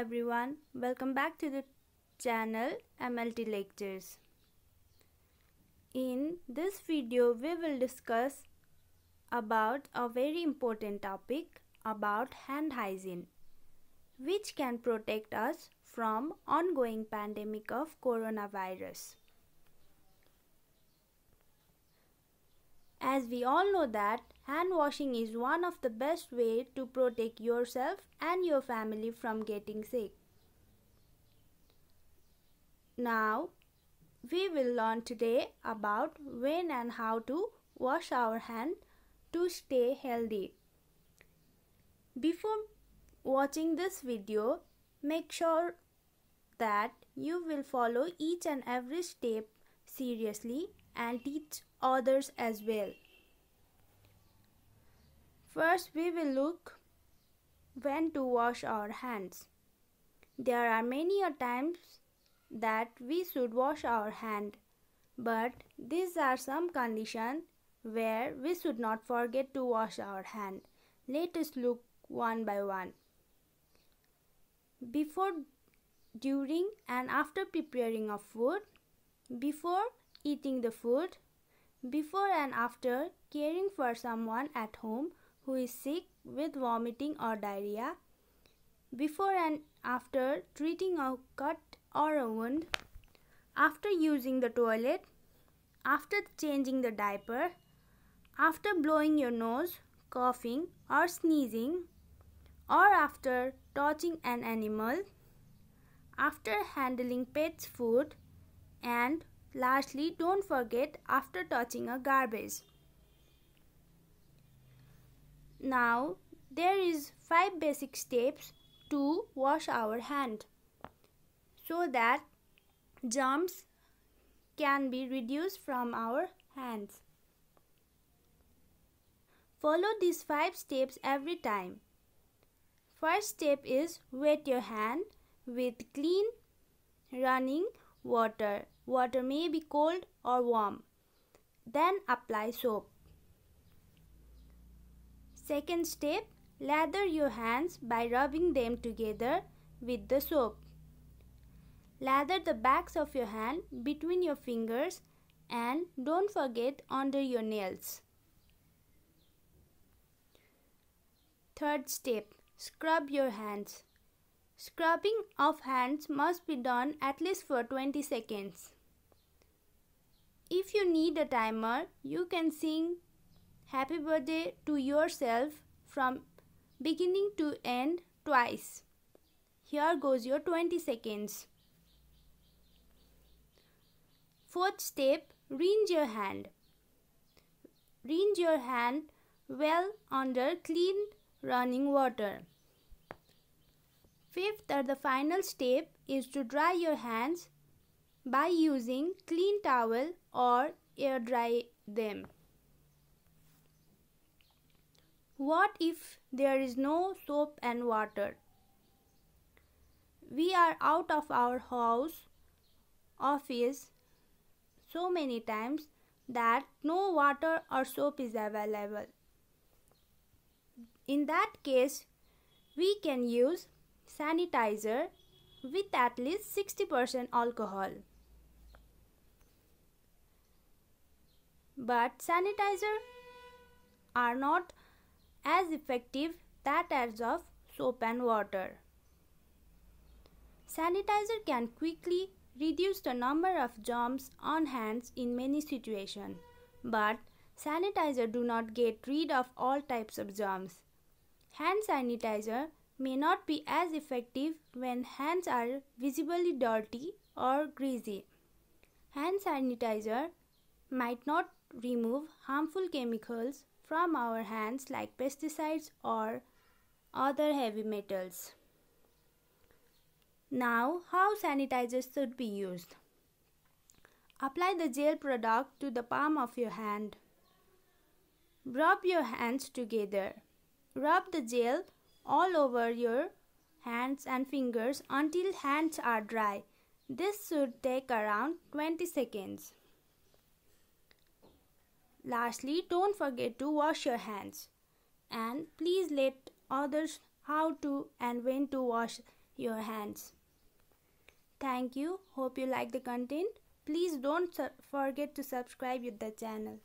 everyone, welcome back to the channel MLT Lectures. In this video we will discuss about a very important topic about hand hygiene which can protect us from ongoing pandemic of coronavirus. As we all know that Hand washing is one of the best way to protect yourself and your family from getting sick. Now, we will learn today about when and how to wash our hand to stay healthy. Before watching this video, make sure that you will follow each and every step seriously and teach others as well. First, we will look when to wash our hands. There are many times that we should wash our hand, but these are some conditions where we should not forget to wash our hand. Let us look one by one. Before, during and after preparing of food, before eating the food, before and after caring for someone at home who is sick with vomiting or diarrhea. Before and after treating a cut or a wound, after using the toilet, after changing the diaper, after blowing your nose, coughing, or sneezing, or after touching an animal, after handling pets' food, and lastly, don't forget after touching a garbage. Now there is five basic steps to wash our hand so that germs can be reduced from our hands. Follow these five steps every time. First step is wet your hand with clean running water. Water may be cold or warm. Then apply soap. Second step, lather your hands by rubbing them together with the soap. Lather the backs of your hand between your fingers and don't forget under your nails. Third step, scrub your hands. Scrubbing of hands must be done at least for 20 seconds. If you need a timer, you can sing happy birthday to yourself from beginning to end twice. Here goes your 20 seconds. Fourth step, rinse your hand. Rinse your hand well under clean running water. Fifth or the final step is to dry your hands by using clean towel or air dry them. What if there is no soap and water? We are out of our house, office, so many times that no water or soap is available. In that case, we can use sanitizer with at least 60% alcohol. But sanitizer are not as effective that as of soap and water. Sanitizer can quickly reduce the number of germs on hands in many situations, but sanitizer do not get rid of all types of germs. Hand sanitizer may not be as effective when hands are visibly dirty or greasy. Hand sanitizer might not remove harmful chemicals from our hands like pesticides or other heavy metals. Now, how sanitizers should be used. Apply the gel product to the palm of your hand. Rub your hands together. Rub the gel all over your hands and fingers until hands are dry. This should take around 20 seconds. Lastly, don't forget to wash your hands and please let others how to and when to wash your hands. Thank you. Hope you like the content. Please don't forget to subscribe to the channel.